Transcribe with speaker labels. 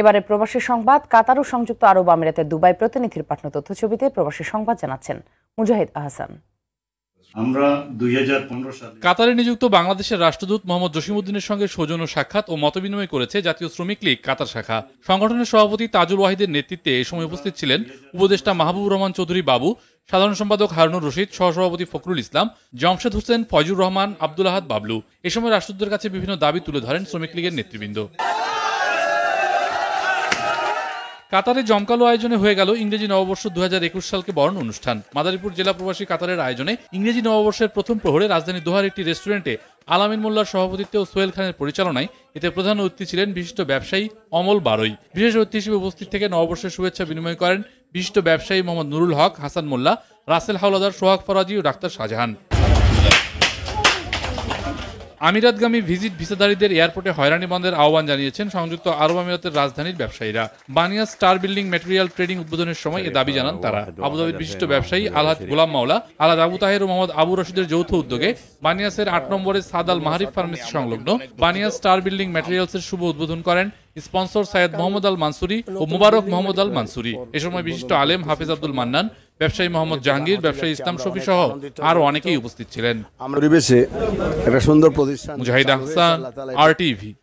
Speaker 1: এবারে প্রবাসী সংবাদ কাতার ও সংযুক্ত আরব আমিরাতের দুবাই প্রতিনিধির পাঠানো তথ্যছবিতে প্রবাসী সংবাদ জানাচ্ছেন মুজাহিদ আহসান আমরা সালে কাতারে নিযুক্ত বাংলাদেশের রাষ্ট্রদূত মোহাম্মদ উদ্দিনের সঙ্গে সৌজন্য সাক্ষাৎ ও মতবিনিময় করেছে জাতীয় শ্রমিক লীগ কাতার শাখা সংগঠনের সভাপতি তাজুল ওয়াহিদের নেতৃত্বে এ সময় উপস্থিত ছিলেন উপদেষ্টা মাহবুব রহমান চৌধুরী বাবু সাধারণ সম্পাদক হারুনুর রশিদ সহসভাপতি ফখরুল ইসলাম জমশেদ হোসেন ফয়জুর রহমান আব্দুল আহাদ বাবলু এ সময় রাষ্ট্রদূতের কাছে বিভিন্ন দাবি তুলে ধরেন শ্রমিক লীগের নেতৃবৃন্দ কাতারে জমকালো আয়োজনে হয়ে গেল ইংরেজি নববর্ষ দু সালকে বরণ অনুষ্ঠান মাদারীপুর জেলা প্রবাসী কাতারের আয়োজনে ইংরেজি নববর্ষের প্রথম প্রহরে রাজধানী দোহার একটি রেস্টুরেন্টে আলামিন মোল্লার সভাপতিত্বে ও সোহেল খানের পরিচালনায় এতে প্রধান অতিথি ছিলেন বিশিষ্ট ব্যবসায়ী অমল বারৈ বিশেষ অতিথি হিসেবে উপস্থিত থেকে নববর্ষের শুভেচ্ছা বিনিময় করেন বিশিষ্ট ব্যবসায়ী মোহাম্মদ নুরুল হক হাসান মোল্লা রাসেল হাওলাদার সোহাগ ফরাজি ও ডাক্তার শাহজাহান আমিরাতগামী ভিজিট ভিসাধারীদের এয়ারপোর্টে হয়রানি বন্ধের আহ্বান জানিয়েছেন সংযুক্ত আরব আমিরাতের রাজধানীর ব্যবসায়ীরা Baniya star building material trading উদ্বোধনের সময় এ দাবি জানান তারা আবুধাবির বিশিষ্ট হ্যাঁ, ব্যবসায়ী আলহাদ গোলাম মাওলা আলহাদ আবু তাহের ও মোহাম্মদ আবু রশিদের যৌথ উদ্যোগে বানিয়াসের আট নম্বরে সাদাল মাহারিফ ফার্মেসি সংলগ্ন বানিয়া স্টার বিল্ডিং ম্যাটেরিয়ালসের শুভ উদ্বোধন করেন sponsor Sayed Mohammad Al Mansoori ও মুবারক মোহাম্মদ আল মানসুরি এ সময় বিশিষ্ট আলেম হাফিজ আব্দুল মান্নান ব্যবসায়ী মোহাম্মদ জাহাঙ্গীর ব্যবসায়ী ইসলাম শফি সহ আরো অনেকেই উপস্থিত ছিলেন আমরা একটা সুন্দর প্রতিষ্ঠান মুজাহিদ আহসান আর টিভি